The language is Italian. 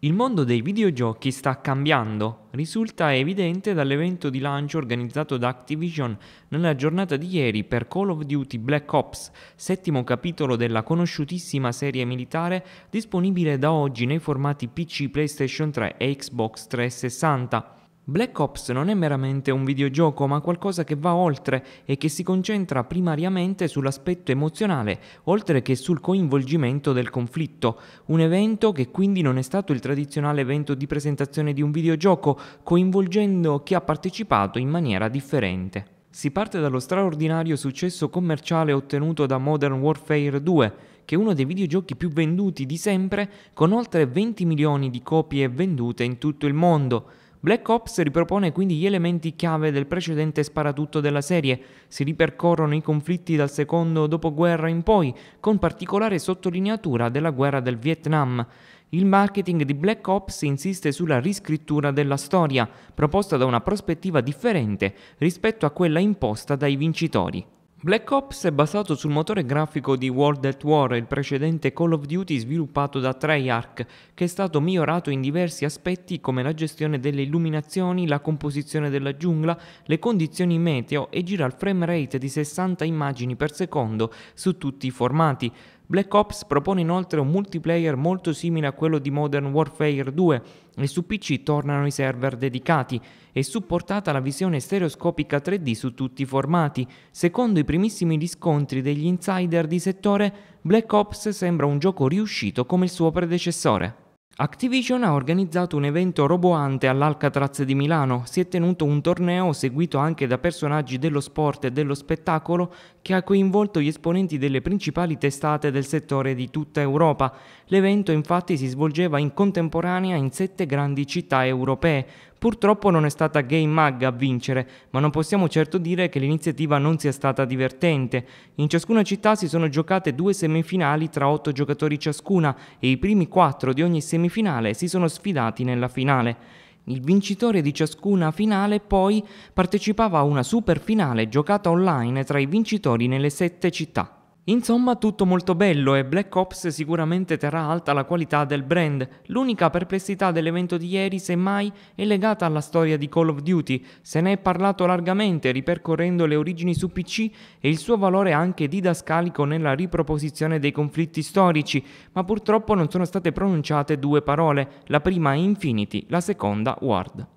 Il mondo dei videogiochi sta cambiando, risulta evidente dall'evento di lancio organizzato da Activision nella giornata di ieri per Call of Duty Black Ops, settimo capitolo della conosciutissima serie militare disponibile da oggi nei formati PC PlayStation 3 e Xbox 360. Black Ops non è meramente un videogioco, ma qualcosa che va oltre e che si concentra primariamente sull'aspetto emozionale, oltre che sul coinvolgimento del conflitto. Un evento che quindi non è stato il tradizionale evento di presentazione di un videogioco, coinvolgendo chi ha partecipato in maniera differente. Si parte dallo straordinario successo commerciale ottenuto da Modern Warfare 2, che è uno dei videogiochi più venduti di sempre, con oltre 20 milioni di copie vendute in tutto il mondo Black Ops ripropone quindi gli elementi chiave del precedente sparatutto della serie, si ripercorrono i conflitti dal secondo dopoguerra in poi, con particolare sottolineatura della guerra del Vietnam. Il marketing di Black Ops insiste sulla riscrittura della storia, proposta da una prospettiva differente rispetto a quella imposta dai vincitori. Black Ops è basato sul motore grafico di World at War, il precedente Call of Duty sviluppato da Treyarch, che è stato migliorato in diversi aspetti come la gestione delle illuminazioni, la composizione della giungla, le condizioni meteo e gira al frame rate di 60 immagini per secondo su tutti i formati. Black Ops propone inoltre un multiplayer molto simile a quello di Modern Warfare 2 e su PC tornano i server dedicati. e supportata la visione stereoscopica 3D su tutti i formati. Secondo i primissimi riscontri degli insider di settore, Black Ops sembra un gioco riuscito come il suo predecessore. Activision ha organizzato un evento roboante all'Alcatraz di Milano, si è tenuto un torneo seguito anche da personaggi dello sport e dello spettacolo che ha coinvolto gli esponenti delle principali testate del settore di tutta Europa. L'evento infatti si svolgeva in contemporanea in sette grandi città europee, Purtroppo non è stata Game Mag a vincere, ma non possiamo certo dire che l'iniziativa non sia stata divertente. In ciascuna città si sono giocate due semifinali tra otto giocatori ciascuna e i primi quattro di ogni semifinale si sono sfidati nella finale. Il vincitore di ciascuna finale poi partecipava a una super finale giocata online tra i vincitori nelle sette città. Insomma, tutto molto bello e Black Ops sicuramente terrà alta la qualità del brand. L'unica perplessità dell'evento di ieri, semmai, è legata alla storia di Call of Duty. Se ne è parlato largamente, ripercorrendo le origini su PC e il suo valore anche didascalico nella riproposizione dei conflitti storici, ma purtroppo non sono state pronunciate due parole, la prima Infinity, la seconda Ward.